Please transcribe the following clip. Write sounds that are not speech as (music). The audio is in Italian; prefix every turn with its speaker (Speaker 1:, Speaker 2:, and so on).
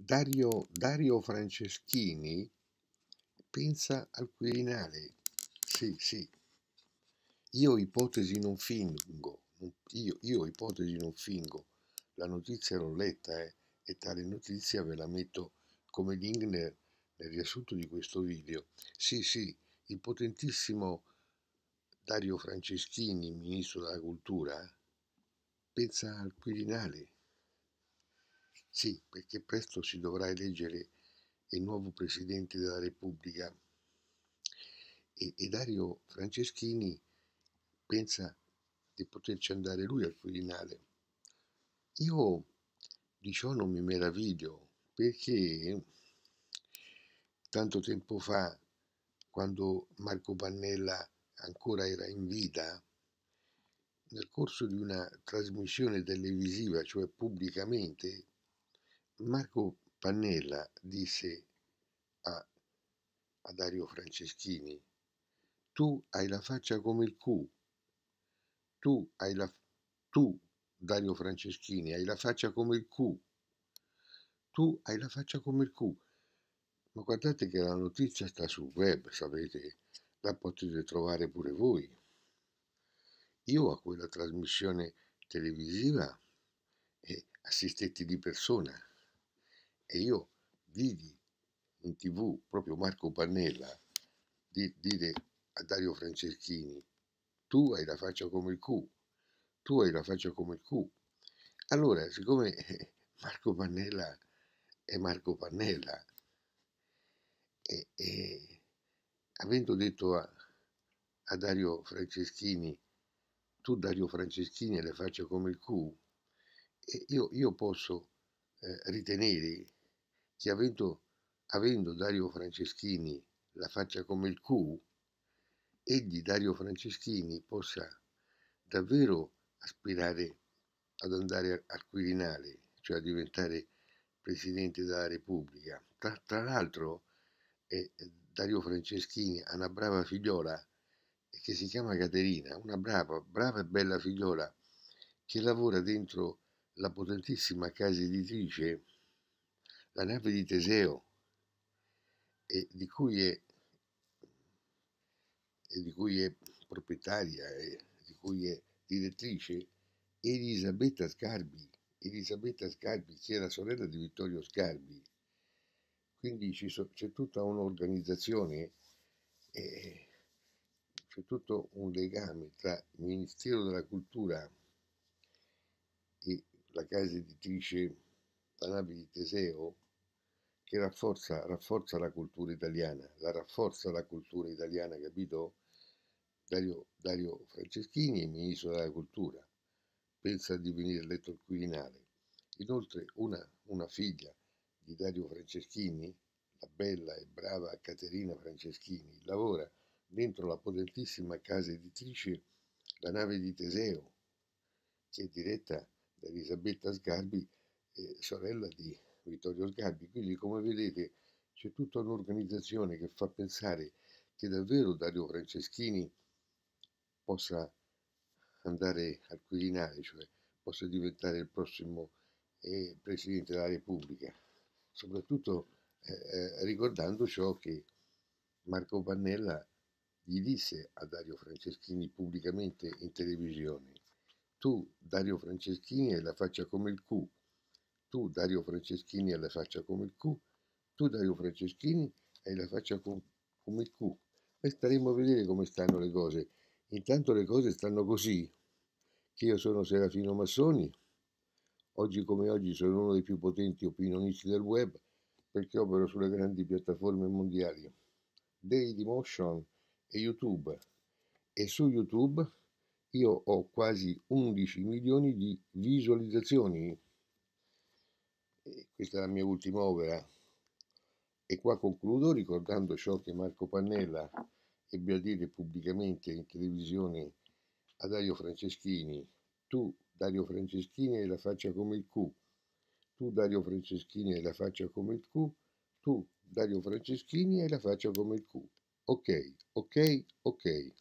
Speaker 1: Dario, Dario Franceschini pensa al Quirinale. Sì, sì. Io ipotesi non fingo, io, io ipotesi non fingo. La notizia l'ho letta eh, e tale notizia ve la metto come link nel, nel riassunto di questo video. Sì, sì, il potentissimo Dario Franceschini, ministro della cultura, pensa al Quirinale. Sì, perché presto si dovrà eleggere il nuovo Presidente della Repubblica e, e Dario Franceschini pensa di poterci andare lui al Quirinale. Io di ciò non mi meraviglio perché tanto tempo fa, quando Marco Pannella ancora era in vita, nel corso di una trasmissione televisiva, cioè pubblicamente, Marco Pannella disse a, a Dario Franceschini, tu hai la faccia come il Q, tu hai la... tu, Dario Franceschini, hai la faccia come il Q, tu hai la faccia come il Q. Ma guardate che la notizia sta sul web, sapete, la potete trovare pure voi. Io a quella trasmissione televisiva e eh, assistetti di persona e io vidi in tv proprio Marco Pannella di, dire a Dario Franceschini tu hai la faccia come il Q tu hai la faccia come il Q allora siccome (laughs) Marco Pannella è Marco Pannella e, e avendo detto a, a Dario Franceschini tu Dario Franceschini hai la faccia come il cu io, io posso eh, ritenere che avendo, avendo Dario Franceschini la faccia come il Q, egli Dario Franceschini possa davvero aspirare ad andare al Quirinale, cioè a diventare Presidente della Repubblica. Tra, tra l'altro eh, Dario Franceschini ha una brava figliola eh, che si chiama Caterina, una brava, brava e bella figliola che lavora dentro la potentissima casa editrice la nave di Teseo e di cui è, e di cui è proprietaria e di cui è direttrice Elisabetta Scarbi. Elisabetta Scarbi, che è la sorella di Vittorio Scarbi. Quindi c'è tutta un'organizzazione, eh, c'è tutto un legame tra il Ministero della Cultura e la casa editrice La nave di Teseo, che rafforza, rafforza la cultura italiana, la rafforza la cultura italiana, capito? Dario, Dario Franceschini è ministro della cultura, pensa di venire eletto al Quirinale. Inoltre una, una figlia di Dario Franceschini, la bella e brava Caterina Franceschini, lavora dentro la potentissima casa editrice La nave di Teseo, che è diretta da Elisabetta Sgarbi, eh, sorella di Vittorio Sgarbi. Quindi, come vedete, c'è tutta un'organizzazione che fa pensare che davvero Dario Franceschini possa andare al Quirinale, cioè possa diventare il prossimo eh, Presidente della Repubblica, soprattutto eh, eh, ricordando ciò che Marco Pannella gli disse a Dario Franceschini pubblicamente in televisione, tu Dario Franceschini hai la faccia come il cu, tu Dario Franceschini hai la faccia come il Q, tu Dario Franceschini hai la faccia com come il Q. E staremo a vedere come stanno le cose. Intanto le cose stanno così, che io sono Serafino Massoni, oggi come oggi sono uno dei più potenti opinionisti del web perché opero sulle grandi piattaforme mondiali, Dailymotion e YouTube. E su YouTube io ho quasi 11 milioni di visualizzazioni questa è la mia ultima opera. E qua concludo ricordando ciò che Marco Pannella ebbe a dire pubblicamente in televisione a Dario Franceschini. Tu, Dario Franceschini, hai la faccia come il Q. Tu, Dario Franceschini, hai la faccia come il Q. Tu, Dario Franceschini, hai la faccia come il Q. Ok, ok, ok.